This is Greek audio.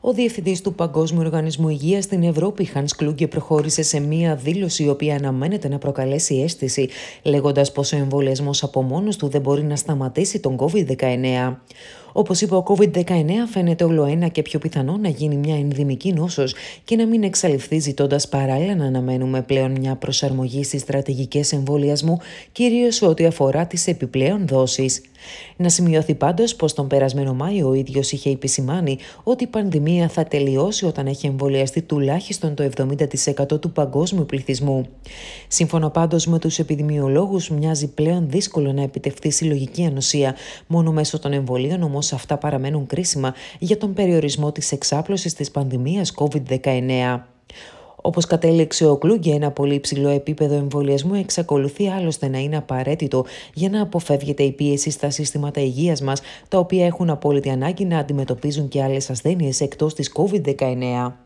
Ο διευθυντής του Παγκόσμιου Οργανισμού Υγείας στην Ευρώπη, Χαν Κλούγκε, προχώρησε σε μία δήλωση η οποία αναμένεται να προκαλέσει αίσθηση, λέγοντας πως ο εμβολιασμός από μόνος του δεν μπορεί να σταματήσει τον COVID-19. Όπως είπε, ο COVID-19 φαίνεται όλο ένα και πιο πιθανό να γίνει μια ενδημική νόσος και να μην εξαλειφθεί, ζητώντας παράλληλα να αναμένουμε πλέον μια προσαρμογή στις στρατηγικές εμβολιασμού, κυρίως ό,τι αφορά τις επιπλέον δόσεις. Να σημειωθεί πάντως πως τον περασμένο Μάιο ο ίδιος είχε επισημάνει ότι η πανδημία θα τελειώσει όταν έχει εμβολιαστεί τουλάχιστον το 70% του παγκόσμιου πληθυσμού. Σύμφωνα πάντως με τους επιδημιολόγους, μοιάζει πλέον δύσκολο να επιτευχθεί συλλογική ανοσία μόνο μέσω των εμβολίων, όμως αυτά παραμένουν κρίσιμα για τον περιορισμό της εξάπλωσης της πανδημίας COVID-19. Όπως κατέληξε ο Κλούγκε, ένα πολύ υψηλό επίπεδο εμβολιασμού εξακολουθεί άλλωστε να είναι απαραίτητο για να αποφεύγεται η πίεση στα σύστηματα υγείας μας, τα οποία έχουν απόλυτη ανάγκη να αντιμετωπίζουν και άλλες ασθένειες εκτός της COVID-19.